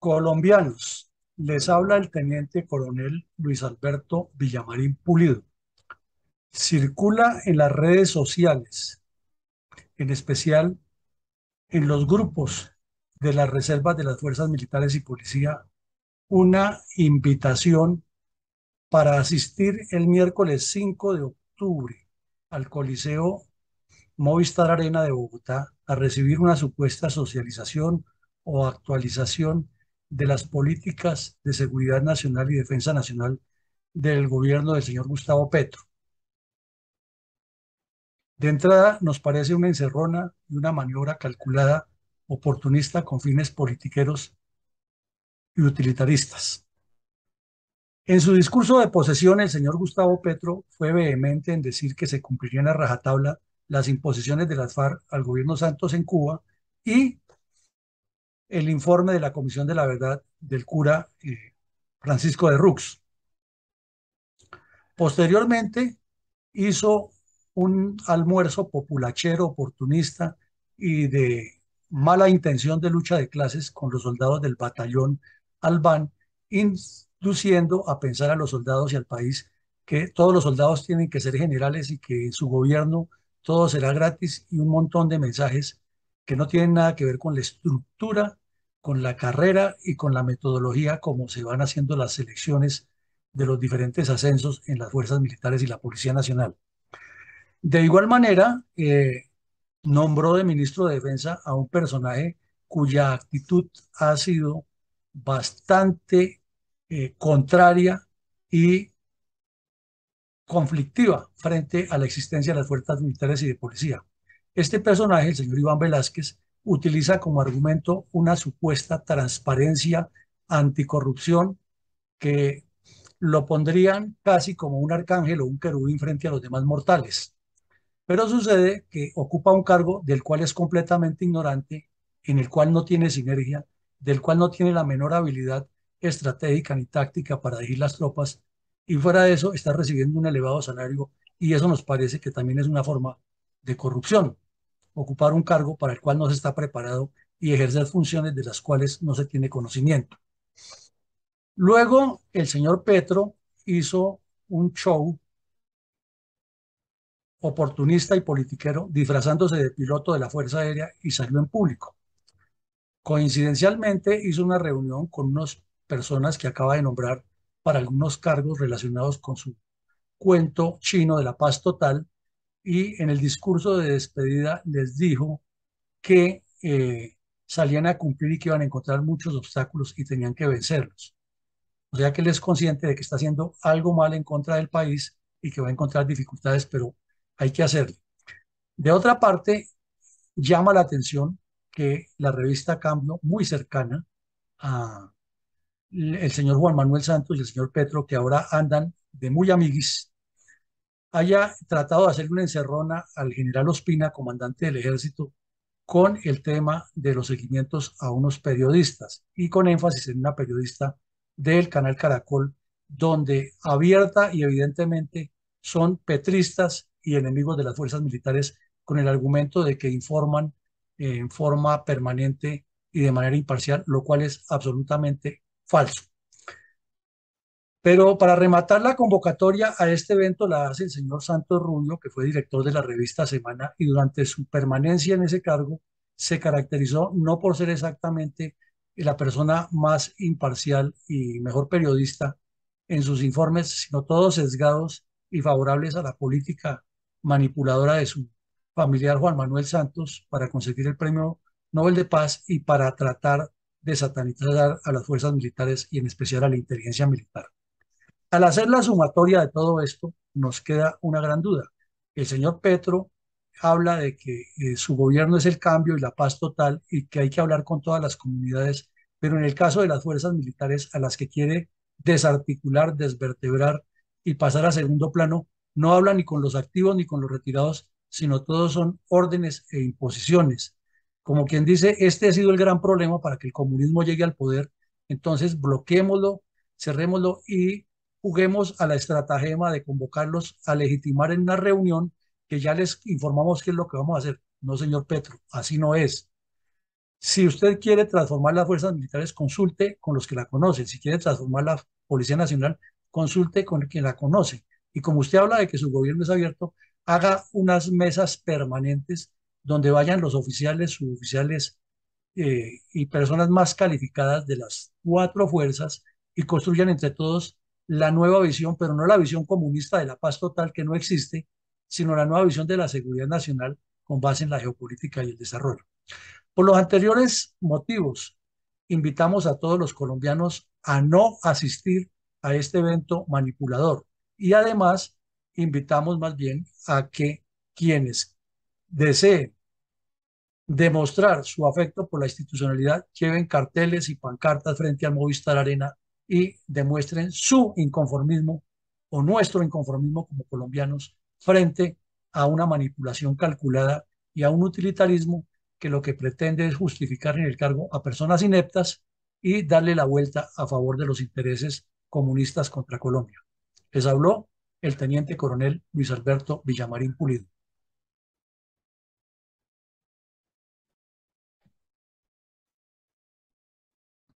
colombianos. Les habla el teniente coronel Luis Alberto Villamarín Pulido. Circula en las redes sociales, en especial en los grupos de las reservas de las fuerzas militares y policía, una invitación para asistir el miércoles 5 de octubre al Coliseo Movistar Arena de Bogotá a recibir una supuesta socialización o actualización de las políticas de seguridad nacional y defensa nacional del gobierno del señor Gustavo Petro. De entrada, nos parece una encerrona y una maniobra calculada, oportunista con fines politiqueros y utilitaristas. En su discurso de posesión, el señor Gustavo Petro fue vehemente en decir que se cumplirían a rajatabla las imposiciones de las FARC al gobierno Santos en Cuba y el informe de la Comisión de la Verdad del cura eh, Francisco de Rux. Posteriormente hizo un almuerzo populachero, oportunista y de mala intención de lucha de clases con los soldados del batallón Albán, induciendo a pensar a los soldados y al país que todos los soldados tienen que ser generales y que en su gobierno todo será gratis y un montón de mensajes que no tienen nada que ver con la estructura con la carrera y con la metodología como se van haciendo las selecciones de los diferentes ascensos en las fuerzas militares y la Policía Nacional. De igual manera, eh, nombró de ministro de Defensa a un personaje cuya actitud ha sido bastante eh, contraria y conflictiva frente a la existencia de las fuerzas militares y de policía. Este personaje, el señor Iván Velázquez, utiliza como argumento una supuesta transparencia anticorrupción que lo pondrían casi como un arcángel o un querubín frente a los demás mortales. Pero sucede que ocupa un cargo del cual es completamente ignorante, en el cual no tiene sinergia, del cual no tiene la menor habilidad estratégica ni táctica para dirigir las tropas, y fuera de eso está recibiendo un elevado salario, y eso nos parece que también es una forma de corrupción ocupar un cargo para el cual no se está preparado y ejercer funciones de las cuales no se tiene conocimiento. Luego, el señor Petro hizo un show oportunista y politiquero disfrazándose de piloto de la Fuerza Aérea y salió en público. Coincidencialmente hizo una reunión con unas personas que acaba de nombrar para algunos cargos relacionados con su cuento chino de la paz total y en el discurso de despedida les dijo que eh, salían a cumplir y que iban a encontrar muchos obstáculos y tenían que vencerlos. O sea que él es consciente de que está haciendo algo mal en contra del país y que va a encontrar dificultades, pero hay que hacerlo. De otra parte, llama la atención que la revista Cambio, muy cercana a el señor Juan Manuel Santos y el señor Petro, que ahora andan de muy amiguis, haya tratado de hacer una encerrona al general Ospina, comandante del ejército, con el tema de los seguimientos a unos periodistas y con énfasis en una periodista del canal Caracol, donde abierta y evidentemente son petristas y enemigos de las fuerzas militares con el argumento de que informan en forma permanente y de manera imparcial, lo cual es absolutamente falso. Pero para rematar la convocatoria a este evento la hace el señor Santos Rubio, que fue director de la revista Semana y durante su permanencia en ese cargo se caracterizó no por ser exactamente la persona más imparcial y mejor periodista en sus informes, sino todos sesgados y favorables a la política manipuladora de su familiar Juan Manuel Santos para conseguir el premio Nobel de Paz y para tratar de satanizar a las fuerzas militares y en especial a la inteligencia militar. Al hacer la sumatoria de todo esto, nos queda una gran duda. El señor Petro habla de que eh, su gobierno es el cambio y la paz total y que hay que hablar con todas las comunidades, pero en el caso de las fuerzas militares a las que quiere desarticular, desvertebrar y pasar a segundo plano, no habla ni con los activos ni con los retirados, sino todos son órdenes e imposiciones. Como quien dice, este ha sido el gran problema para que el comunismo llegue al poder, entonces bloqueémoslo, cerrémoslo y juguemos a la estratagema de convocarlos a legitimar en una reunión que ya les informamos qué es lo que vamos a hacer. No, señor Petro, así no es. Si usted quiere transformar las fuerzas militares, consulte con los que la conocen. Si quiere transformar la Policía Nacional, consulte con quien la conoce. Y como usted habla de que su gobierno es abierto, haga unas mesas permanentes donde vayan los oficiales, suboficiales eh, y personas más calificadas de las cuatro fuerzas y construyan entre todos la nueva visión, pero no la visión comunista de la paz total que no existe, sino la nueva visión de la seguridad nacional con base en la geopolítica y el desarrollo. Por los anteriores motivos, invitamos a todos los colombianos a no asistir a este evento manipulador y además invitamos más bien a que quienes deseen demostrar su afecto por la institucionalidad lleven carteles y pancartas frente al Movistar Arena y demuestren su inconformismo o nuestro inconformismo como colombianos frente a una manipulación calculada y a un utilitarismo que lo que pretende es justificar en el cargo a personas ineptas y darle la vuelta a favor de los intereses comunistas contra Colombia. Les habló el teniente coronel Luis Alberto Villamarín Pulido.